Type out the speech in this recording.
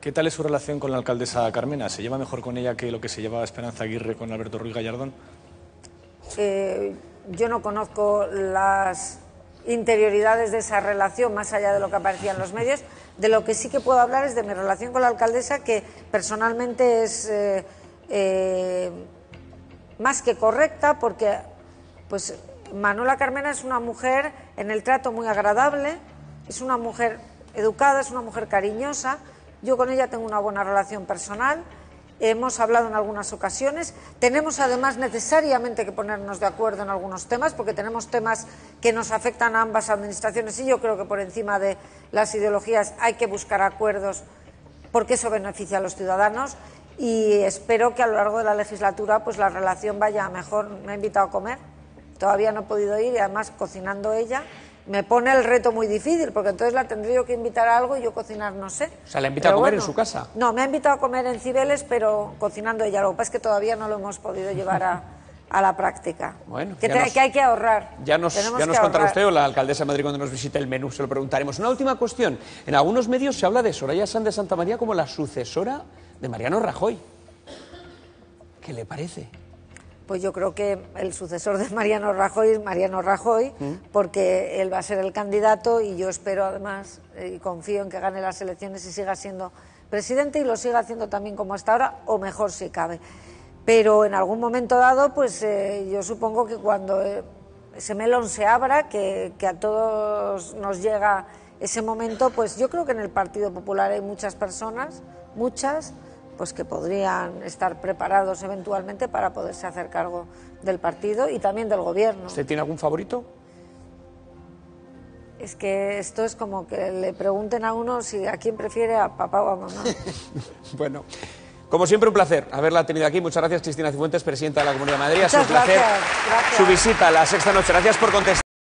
¿Qué tal es su relación con la alcaldesa Carmena? ¿Se lleva mejor con ella que lo que se llevaba Esperanza Aguirre con Alberto Ruiz Gallardón? Eh, yo no conozco las interioridades de esa relación, más allá de lo que aparecía en los medios. De lo que sí que puedo hablar es de mi relación con la alcaldesa, que personalmente es eh, eh, más que correcta, porque pues, Manuela Carmena es una mujer en el trato muy agradable, es una mujer educada, es una mujer cariñosa yo con ella tengo una buena relación personal, hemos hablado en algunas ocasiones. Tenemos además necesariamente que ponernos de acuerdo en algunos temas, porque tenemos temas que nos afectan a ambas administraciones y yo creo que por encima de las ideologías hay que buscar acuerdos porque eso beneficia a los ciudadanos y espero que a lo largo de la legislatura pues la relación vaya mejor. Me ha invitado a comer, todavía no he podido ir y además cocinando ella me pone el reto muy difícil, porque entonces la tendría yo que invitar a algo y yo cocinar no sé. O sea, la invita a comer en su casa. No, me ha invitado a comer en Cibeles, pero cocinando ella. Lo que pasa es que todavía no lo hemos podido llevar a, la práctica. Bueno, que, hay que ahorrar. Ya nos, ya nos contará usted o la alcaldesa de Madrid cuando nos visite el menú, se lo preguntaremos. Una última cuestión. En algunos medios se habla de Soraya San de Santa María como la sucesora de Mariano Rajoy. ¿Qué le parece? pues yo creo que el sucesor de Mariano Rajoy es Mariano Rajoy, mm. porque él va a ser el candidato y yo espero además eh, y confío en que gane las elecciones y siga siendo presidente y lo siga haciendo también como hasta ahora, o mejor si cabe. Pero en algún momento dado, pues eh, yo supongo que cuando eh, ese melón se abra, que, que a todos nos llega ese momento, pues yo creo que en el Partido Popular hay muchas personas, muchas, pues que podrían estar preparados eventualmente para poderse hacer cargo del partido y también del gobierno. ¿Usted tiene algún favorito? Es que esto es como que le pregunten a uno si a quién prefiere a papá o a mamá. bueno, como siempre un placer haberla tenido aquí. Muchas gracias Cristina Cifuentes, presidenta de la Comunidad de Madrid. un placer su visita a la sexta noche. Gracias por contestar.